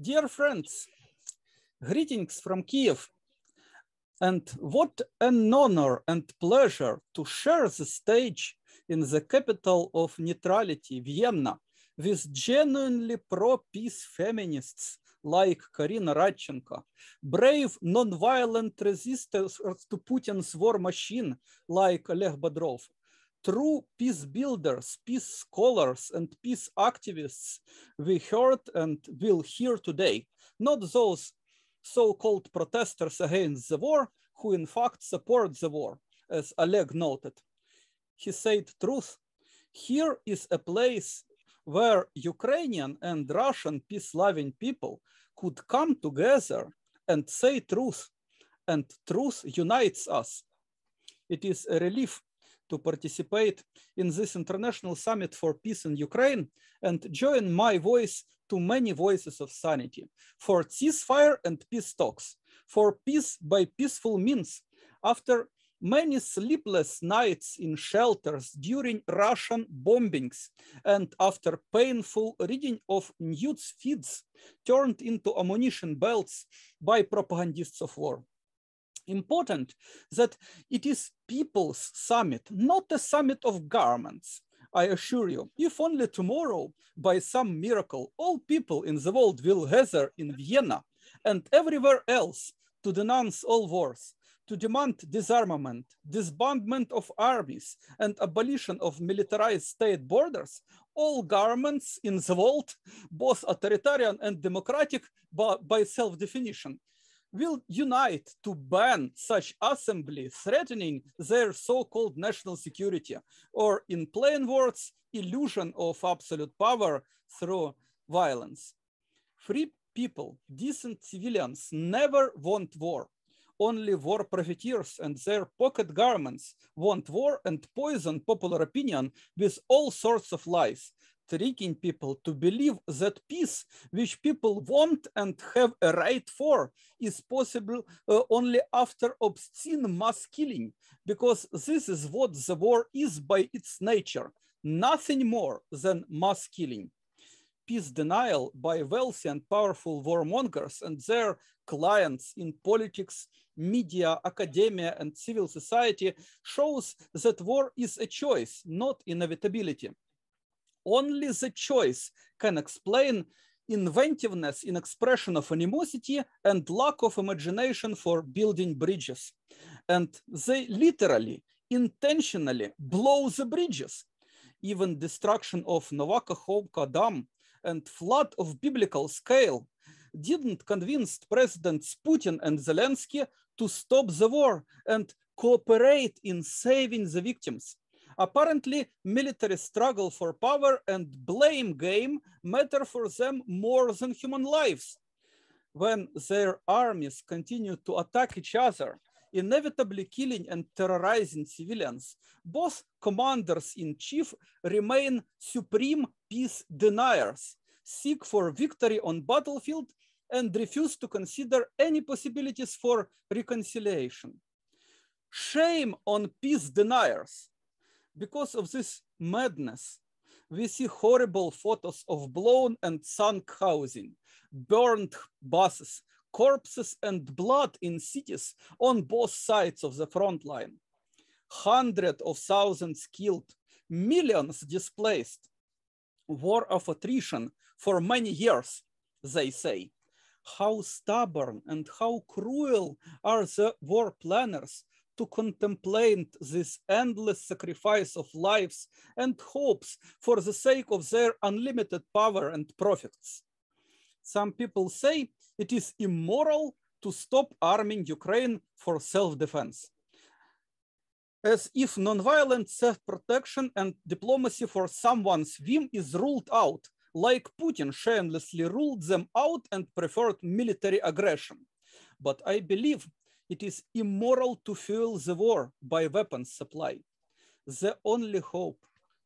Dear friends, greetings from Kiev. And what an honor and pleasure to share the stage in the capital of neutrality, Vienna, with genuinely pro-peace feminists like Karina Radchenko, brave non-violent resistors to Putin's war machine like Oleg Badrov, true peace builders, peace scholars, and peace activists we heard and will hear today, not those so called protesters against the war who, in fact, support the war, as Oleg noted. He said, Truth, here is a place where Ukrainian and Russian peace loving people could come together and say truth, and truth unites us. It is a relief to participate in this International Summit for Peace in Ukraine and join my voice to many voices of sanity for ceasefire and peace talks, for peace by peaceful means after many sleepless nights in shelters during Russian bombings and after painful reading of news feeds turned into ammunition belts by propagandists of war important that it is people's summit, not the summit of governments. I assure you, if only tomorrow, by some miracle, all people in the world will gather in Vienna and everywhere else to denounce all wars, to demand disarmament, disbandment of armies, and abolition of militarized state borders, all governments in the world, both authoritarian and democratic by, by self definition, will unite to ban such assembly threatening their so-called national security, or in plain words, illusion of absolute power through violence. Free people, decent civilians, never want war. Only war profiteers and their pocket garments want war and poison popular opinion with all sorts of lies, tricking people to believe that peace, which people want and have a right for, is possible uh, only after obscene mass killing, because this is what the war is by its nature, nothing more than mass killing. Peace denial by wealthy and powerful warmongers and their clients in politics, media, academia, and civil society shows that war is a choice, not inevitability only the choice can explain inventiveness in expression of animosity and lack of imagination for building bridges. And they literally, intentionally blow the bridges. Even destruction of Novakovka Dam and flood of biblical scale didn't convince Presidents Putin and Zelensky to stop the war and cooperate in saving the victims. Apparently, military struggle for power and blame game matter for them more than human lives. When their armies continue to attack each other, inevitably killing and terrorizing civilians, both commanders in chief remain supreme peace deniers, seek for victory on battlefield, and refuse to consider any possibilities for reconciliation. Shame on peace deniers. Because of this madness, we see horrible photos of blown and sunk housing, burned buses, corpses and blood in cities on both sides of the front line. Hundreds of thousands killed, millions displaced. War of attrition for many years, they say. How stubborn and how cruel are the war planners to contemplate this endless sacrifice of lives and hopes for the sake of their unlimited power and profits. Some people say it is immoral to stop arming Ukraine for self defense. As if nonviolent self protection and diplomacy for someone's whim is ruled out, like Putin shamelessly ruled them out and preferred military aggression. But I believe it is immoral to fuel the war by weapons supply. The only hope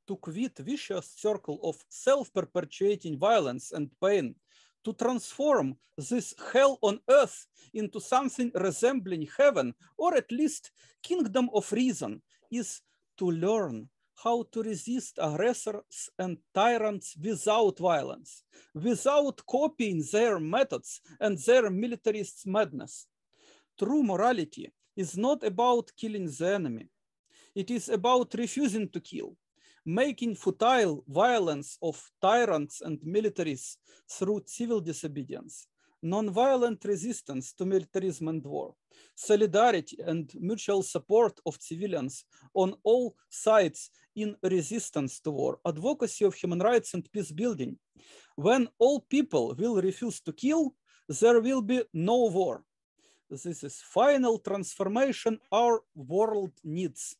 to quit vicious circle of self-perpetuating violence and pain, to transform this hell on earth into something resembling heaven, or at least kingdom of reason, is to learn how to resist aggressors and tyrants without violence, without copying their methods and their militarist madness, True morality is not about killing the enemy. It is about refusing to kill, making futile violence of tyrants and militaries through civil disobedience, non-violent resistance to militarism and war, solidarity and mutual support of civilians on all sides in resistance to war, advocacy of human rights and peace building. When all people will refuse to kill, there will be no war. This is final transformation our world needs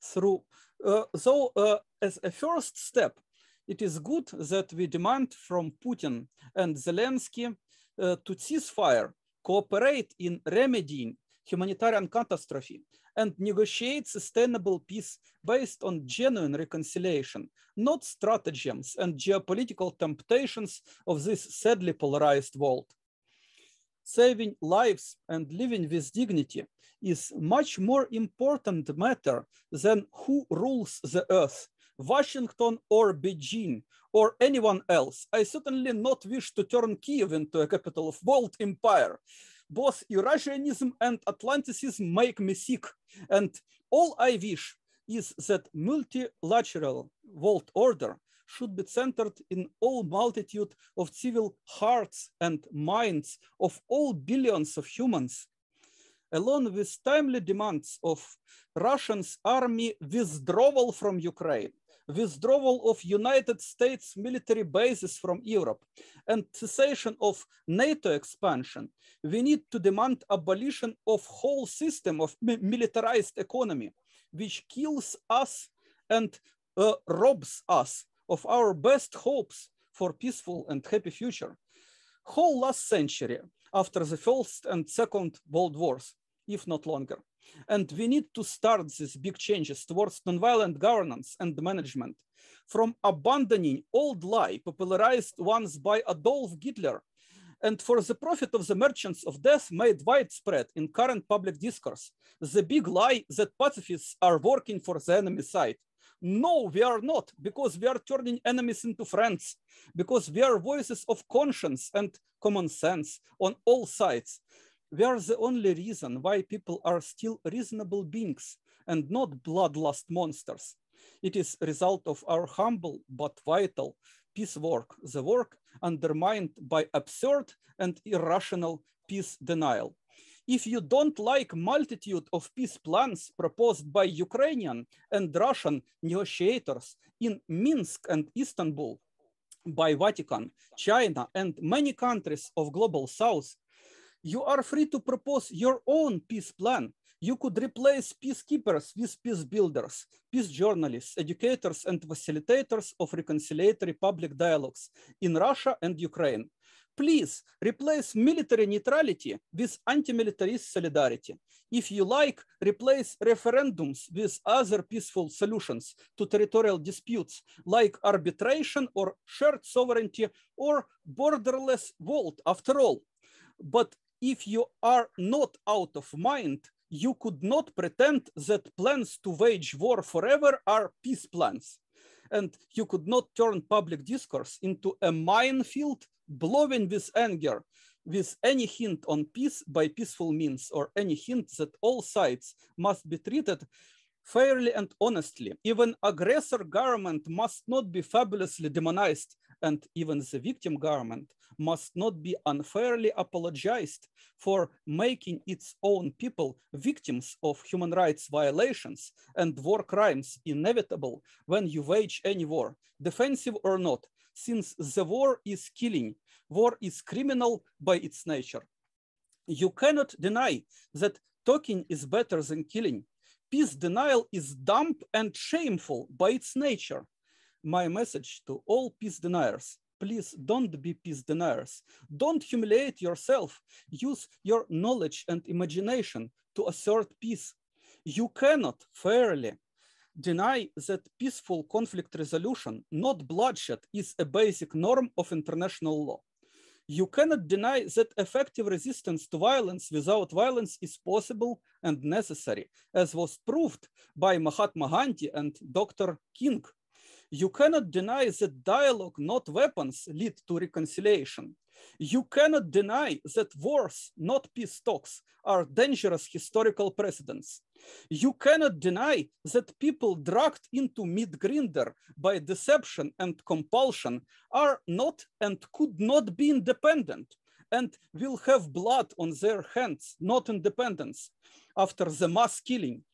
through. Uh, so uh, as a first step, it is good that we demand from Putin and Zelensky uh, to ceasefire, cooperate in remedying humanitarian catastrophe and negotiate sustainable peace based on genuine reconciliation, not stratagems and geopolitical temptations of this sadly polarized world saving lives and living with dignity is much more important matter than who rules the earth, Washington or Beijing or anyone else. I certainly not wish to turn Kiev into a capital of world empire. Both Eurasianism and Atlanticism make me sick. And all I wish is that multilateral world order should be centered in all multitude of civil hearts and minds of all billions of humans, along with timely demands of Russian's army withdrawal from Ukraine, withdrawal of United States military bases from Europe, and cessation of NATO expansion, we need to demand abolition of whole system of militarized economy, which kills us and uh, robs us of our best hopes for peaceful and happy future. Whole last century after the First and Second World Wars, if not longer. And we need to start these big changes towards nonviolent governance and management from abandoning old lie popularized once by Adolf Hitler and for the profit of the merchants of death made widespread in current public discourse, the big lie that pacifists are working for the enemy side. No, we are not, because we are turning enemies into friends, because we are voices of conscience and common sense on all sides. We are the only reason why people are still reasonable beings and not bloodlust monsters. It is result of our humble but vital peace work, the work undermined by absurd and irrational peace denial if you don't like multitude of peace plans proposed by Ukrainian and Russian negotiators in Minsk and Istanbul by Vatican, China, and many countries of global south, you are free to propose your own peace plan. You could replace peacekeepers with peace builders, peace journalists, educators, and facilitators of reconciliatory public dialogues in Russia and Ukraine please replace military neutrality with anti-militarist solidarity. If you like, replace referendums with other peaceful solutions to territorial disputes like arbitration or shared sovereignty or borderless world after all. But if you are not out of mind, you could not pretend that plans to wage war forever are peace plans and you could not turn public discourse into a minefield blowing with anger with any hint on peace by peaceful means or any hint that all sides must be treated fairly and honestly. Even aggressor government must not be fabulously demonized and even the victim government must not be unfairly apologized for making its own people victims of human rights violations and war crimes inevitable when you wage any war, defensive or not, since the war is killing, war is criminal by its nature. You cannot deny that talking is better than killing. Peace denial is dumb and shameful by its nature my message to all peace deniers. Please don't be peace deniers. Don't humiliate yourself. Use your knowledge and imagination to assert peace. You cannot fairly deny that peaceful conflict resolution, not bloodshed, is a basic norm of international law. You cannot deny that effective resistance to violence without violence is possible and necessary, as was proved by Mahatma Gandhi and Dr. King you cannot deny that dialogue, not weapons, lead to reconciliation. You cannot deny that wars, not peace talks, are dangerous historical precedents. You cannot deny that people dragged into midgrinder grinder by deception and compulsion are not and could not be independent and will have blood on their hands, not independence, after the mass killing.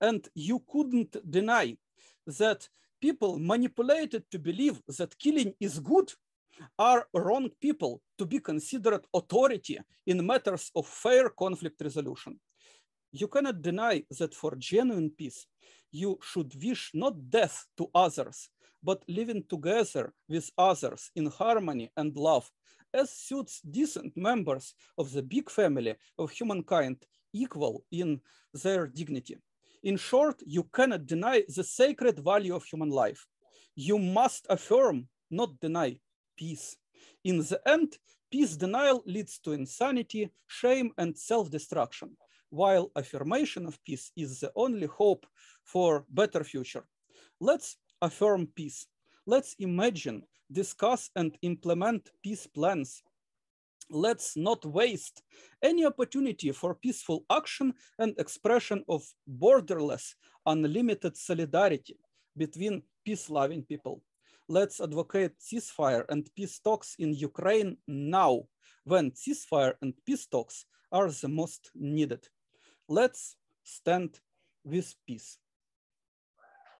And you couldn't deny that people manipulated to believe that killing is good are wrong people to be considered authority in matters of fair conflict resolution. You cannot deny that for genuine peace, you should wish not death to others, but living together with others in harmony and love, as suits decent members of the big family of humankind equal in their dignity. In short, you cannot deny the sacred value of human life. You must affirm, not deny, peace. In the end, peace denial leads to insanity, shame, and self destruction, while affirmation of peace is the only hope for better future. Let's affirm peace. Let's imagine, discuss, and implement peace plans let's not waste any opportunity for peaceful action and expression of borderless, unlimited solidarity between peace-loving people. Let's advocate ceasefire and peace talks in Ukraine now, when ceasefire and peace talks are the most needed. Let's stand with peace.